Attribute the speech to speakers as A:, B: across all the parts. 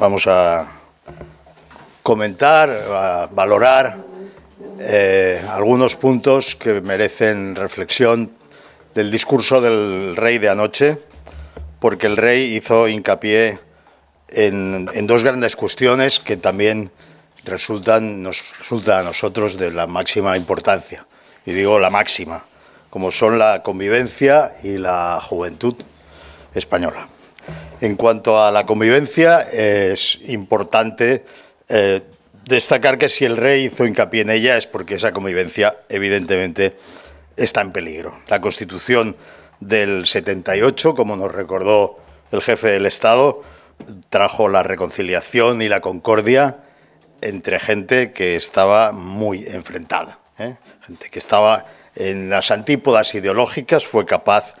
A: vamos a comentar, a valorar eh, algunos puntos que merecen reflexión del discurso del rey de anoche, porque el rey hizo hincapié en, en dos grandes cuestiones que también resultan, nos resulta a nosotros de la máxima importancia, y digo la máxima, como son la convivencia y la juventud española. En cuanto a la convivencia, es importante eh, destacar que si el rey hizo hincapié en ella es porque esa convivencia evidentemente está en peligro. La Constitución del 78, como nos recordó el jefe del Estado, trajo la reconciliación y la concordia entre gente que estaba muy enfrentada, ¿eh? gente que estaba en las antípodas ideológicas, fue capaz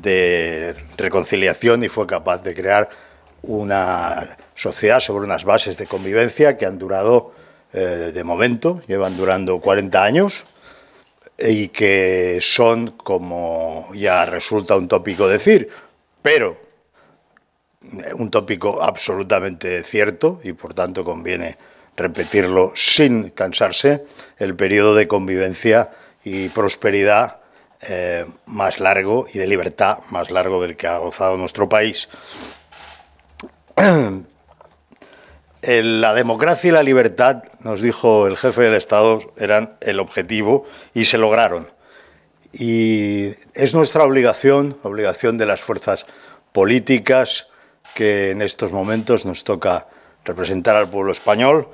A: de reconciliación y fue capaz de crear una sociedad sobre unas bases de convivencia que han durado eh, de momento, llevan durando 40 años y que son, como ya resulta un tópico decir, pero eh, un tópico absolutamente cierto y por tanto conviene repetirlo sin cansarse, el periodo de convivencia y prosperidad eh, más largo y de libertad más largo del que ha gozado nuestro país. La democracia y la libertad, nos dijo el jefe del Estado, eran el objetivo y se lograron. Y es nuestra obligación, obligación de las fuerzas políticas que en estos momentos nos toca representar al pueblo español,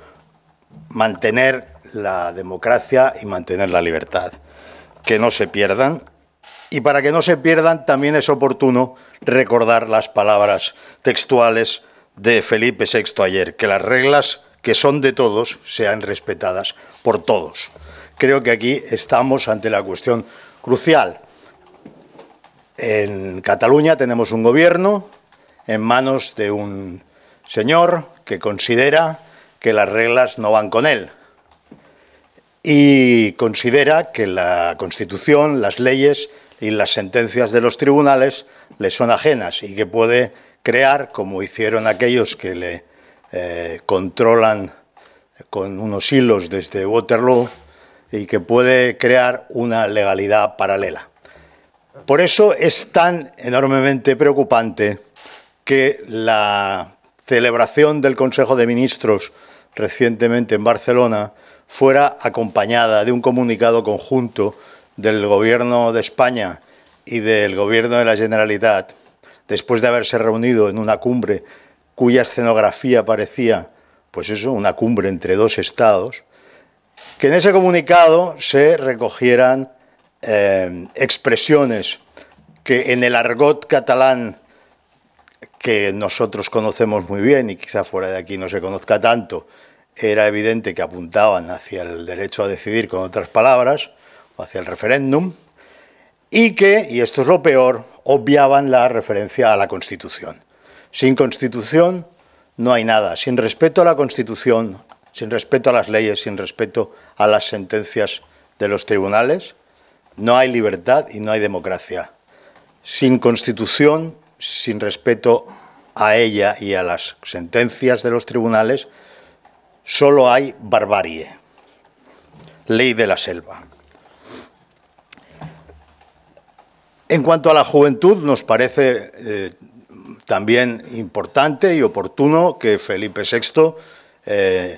A: mantener la democracia y mantener la libertad que no se pierdan. Y para que no se pierdan también es oportuno recordar las palabras textuales de Felipe VI ayer, que las reglas que son de todos sean respetadas por todos. Creo que aquí estamos ante la cuestión crucial. En Cataluña tenemos un gobierno en manos de un señor que considera que las reglas no van con él, y considera que la Constitución, las leyes y las sentencias de los tribunales le son ajenas y que puede crear, como hicieron aquellos que le eh, controlan con unos hilos desde Waterloo, y que puede crear una legalidad paralela. Por eso es tan enormemente preocupante que la celebración del Consejo de Ministros recientemente en Barcelona fuera acompañada de un comunicado conjunto del Gobierno de España y del Gobierno de la Generalitat, después de haberse reunido en una cumbre cuya escenografía parecía, pues eso, una cumbre entre dos estados, que en ese comunicado se recogieran eh, expresiones que en el argot catalán que nosotros conocemos muy bien y quizá fuera de aquí no se conozca tanto, era evidente que apuntaban hacia el derecho a decidir, con otras palabras, o hacia el referéndum, y que, y esto es lo peor, obviaban la referencia a la Constitución. Sin Constitución no hay nada. Sin respeto a la Constitución, sin respeto a las leyes, sin respeto a las sentencias de los tribunales, no hay libertad y no hay democracia. Sin Constitución, sin respeto a ella y a las sentencias de los tribunales, solo hay barbarie, ley de la selva. En cuanto a la juventud, nos parece eh, también importante y oportuno que Felipe VI eh,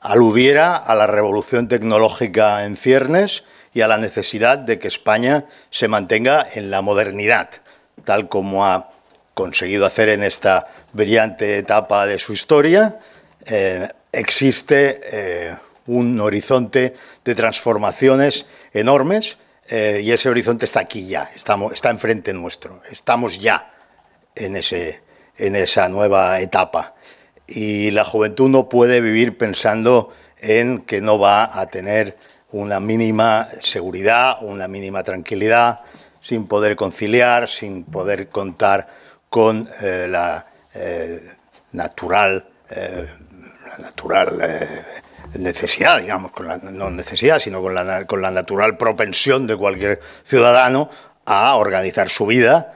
A: aludiera a la revolución tecnológica en ciernes y a la necesidad de que España se mantenga en la modernidad, tal como ha conseguido hacer en esta brillante etapa de su historia, eh, existe eh, un horizonte de transformaciones enormes eh, y ese horizonte está aquí ya, estamos, está enfrente nuestro, estamos ya en, ese, en esa nueva etapa. Y la juventud no puede vivir pensando en que no va a tener una mínima seguridad, una mínima tranquilidad, sin poder conciliar, sin poder contar con eh, la natural natural eh, necesidad, digamos, con la, no necesidad, sino con la, con la natural propensión de cualquier ciudadano a organizar su vida,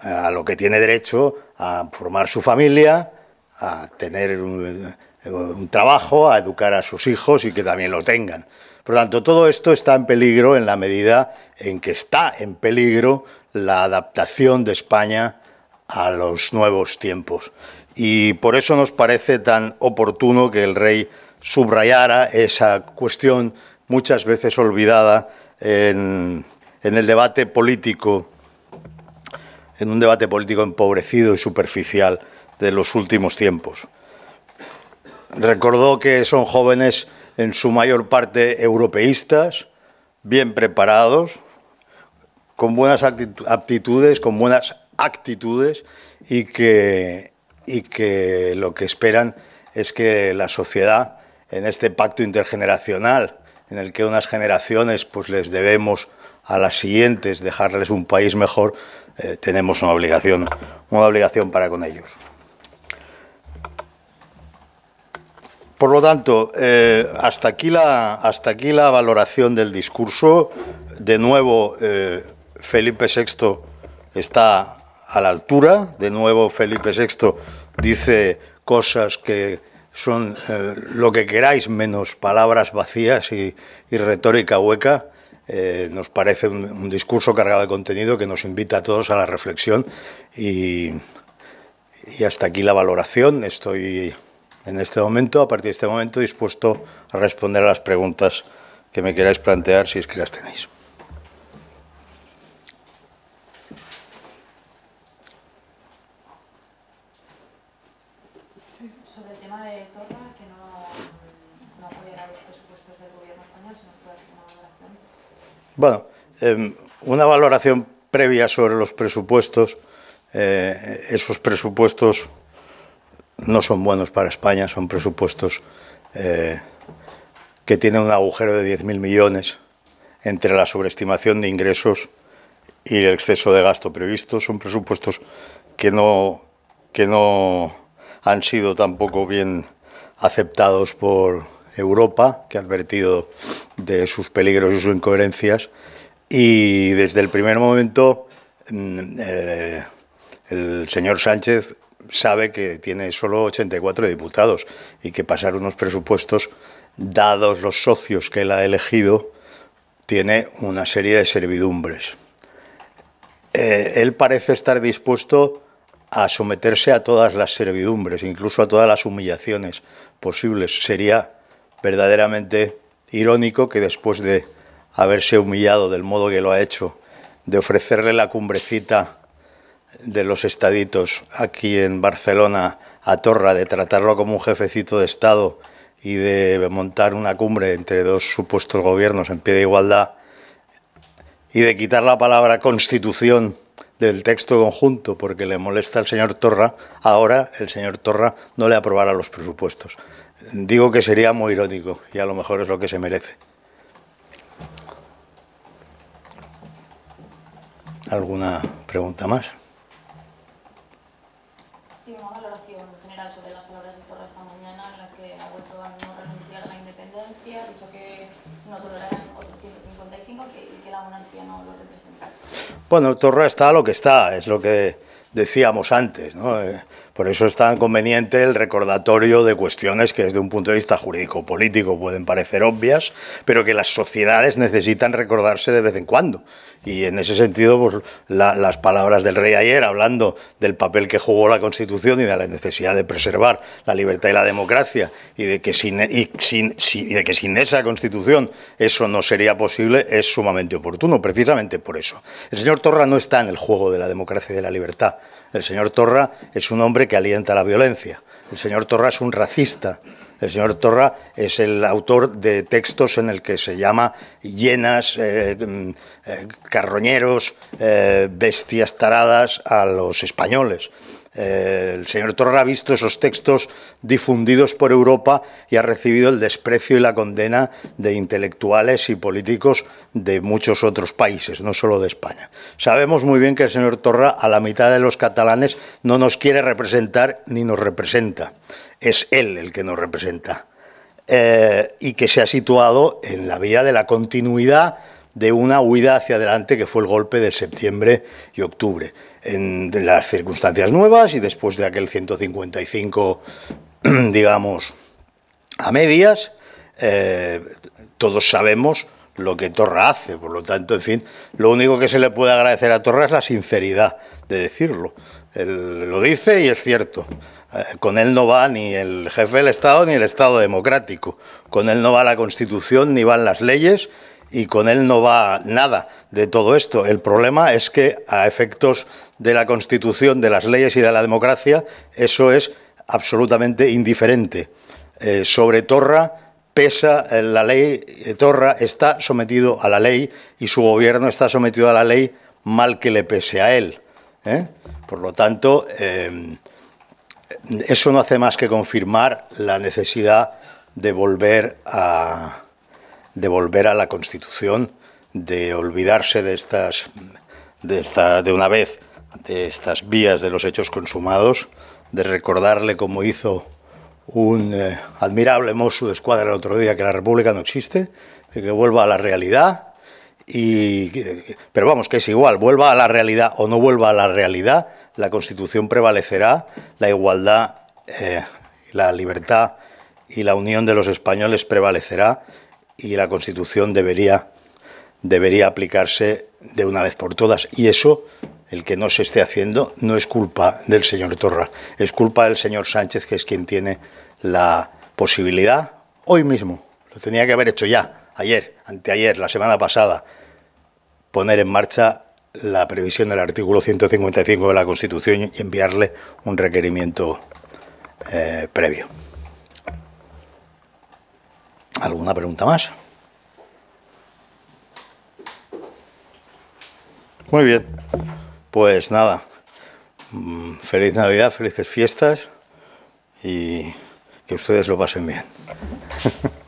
A: a lo que tiene derecho, a formar su familia, a tener un, un trabajo, a educar a sus hijos y que también lo tengan. Por lo tanto, todo esto está en peligro en la medida en que está en peligro la adaptación de España a los nuevos tiempos y por eso nos parece tan oportuno que el rey subrayara esa cuestión muchas veces olvidada en, el debate político, en un debate político empobrecido y superficial de los últimos tiempos. Recordó que son jóvenes en su mayor parte europeístas, bien preparados, con buenas aptitudes, con buenas actitudes y que y que lo que esperan es que la sociedad, en este pacto intergeneracional, en el que unas generaciones pues les debemos a las siguientes dejarles un país mejor, eh, tenemos una obligación, una obligación para con ellos. Por lo tanto, eh, hasta, aquí la, hasta aquí la valoración del discurso. De nuevo, eh, Felipe VI está a la altura. De nuevo, Felipe VI dice cosas que son eh, lo que queráis, menos palabras vacías y, retórica hueca. Eh, nos parece un, discurso cargado de contenido que nos invita a todos a la reflexión y hasta aquí la valoración. Estoy en este momento, a partir de este momento, dispuesto a responder a las preguntas que me queráis plantear si es que las tenéis. Bueno, em, una valoración previa sobre los presupuestos. Eh, esos presupuestos no son buenos para España, son presupuestos eh, que tienen un agujero de 10.000 millones entre la sobreestimación de ingresos y el exceso de gasto previsto. Son presupuestos que no, que no han sido tampoco bien aceptados por, Europa, que ha advertido de sus peligros y sus incoherencias, y desde el primer momento mm, eh, el señor Sánchez sabe que tiene solo 84 diputados y que pasar unos presupuestos, dados los socios que él ha elegido, tiene una serie de servidumbres. Eh, él parece estar dispuesto a someterse a todas las servidumbres, incluso a todas las humillaciones posibles. Sería verdaderamente irónico que después de haberse humillado del modo que lo ha hecho, de ofrecerle la cumbrecita de los estaditos aquí en Barcelona a Torra, de tratarlo como un jefecito de Estado y de montar una cumbre entre dos supuestos gobiernos en pie de igualdad y de quitar la palabra constitución del texto conjunto porque le molesta al señor Torra, ahora el señor Torra no le aprobará los presupuestos digo que sería muy irónico y a lo mejor es lo que se merece. ¿Alguna pregunta más? Sí, una valoración general sobre las palabras de Torra esta mañana en la que ha vuelto a no renunciar a la independencia, ha dicho que no tolerará 855 y que la monarquía no lo representa. Bueno, Torra está lo que está, es lo que decíamos antes, ¿no? Eh, por eso es tan conveniente el recordatorio de cuestiones que desde un punto de vista jurídico-político pueden parecer obvias, pero que las sociedades necesitan recordarse de vez en cuando. Y en ese sentido, pues, las palabras del rey ayer hablando del papel que jugó la Constitución y de la necesidad de preservar la libertad y la democracia y de que sin esa Constitución eso no sería posible es sumamente oportuno, precisamente por eso. El señor Torra no está en el juego de la democracia y de la libertad el señor Torra es un hombre que alienta la violencia. El señor Torra es un racista. El señor Torra es el autor de textos en el que se llama llenas, eh, mm, eh, carroñeros, eh, bestias taradas a los españoles el señor Torra ha visto esos textos difundidos por Europa y ha recibido el desprecio y la condena de intelectuales y políticos de muchos otros países, no solo de España. Sabemos muy bien que el señor Torra a la mitad de los catalanes no nos quiere representar ni nos representa. Es él el que nos representa. Eh, y que se ha situado en la vía de la continuidad de una huida hacia adelante que fue el golpe de septiembre y octubre, en las circunstancias nuevas y después de aquel 155, digamos, a medias, eh, todos sabemos lo que Torra hace, por lo tanto, en fin, lo único que se le puede agradecer a Torra es la sinceridad de decirlo. Él lo dice y es cierto. Eh, con él no va ni el jefe del Estado ni el Estado democrático. Con él no va la Constitución ni van las leyes y con él no va nada de todo esto. El problema es que a efectos de la Constitución, de las leyes y de la democracia, eso es absolutamente indiferente. Eh, sobre Torra pesa eh, la ley, eh, Torra está sometido a la ley y su gobierno está sometido a la ley mal que le pese a él. Por lo tanto, eso no hace más que confirmar la necesidad de volver a de volver a la Constitución, de olvidarse de estas, de esta, de una vez, de estas vías de los hechos consumados, de recordarle como hizo un eh, admirable Mosu de Escuadra el otro día que la República no existe, que vuelva a la realidad. Y, eh, pero vamos, que es igual, vuelva a la realidad o no vuelva a la realidad, la Constitución prevalecerá, la igualdad, eh, la libertad y la unión de los españoles prevalecerá y la Constitución debería, debería aplicarse de una vez por todas. Y eso, el que no se esté haciendo, no es culpa del señor Torra, es culpa del señor Sánchez, que es quien tiene la posibilidad hoy mismo, lo tenía que haber hecho ya, ayer, anteayer, la semana pasada, poner en marcha la previsión del artículo 155 de la Constitución y enviarle un requerimiento eh, previo. ¿Alguna pregunta más? Muy bien. Pues nada, mm, feliz Navidad, felices fiestas y que ustedes lo pasen bien.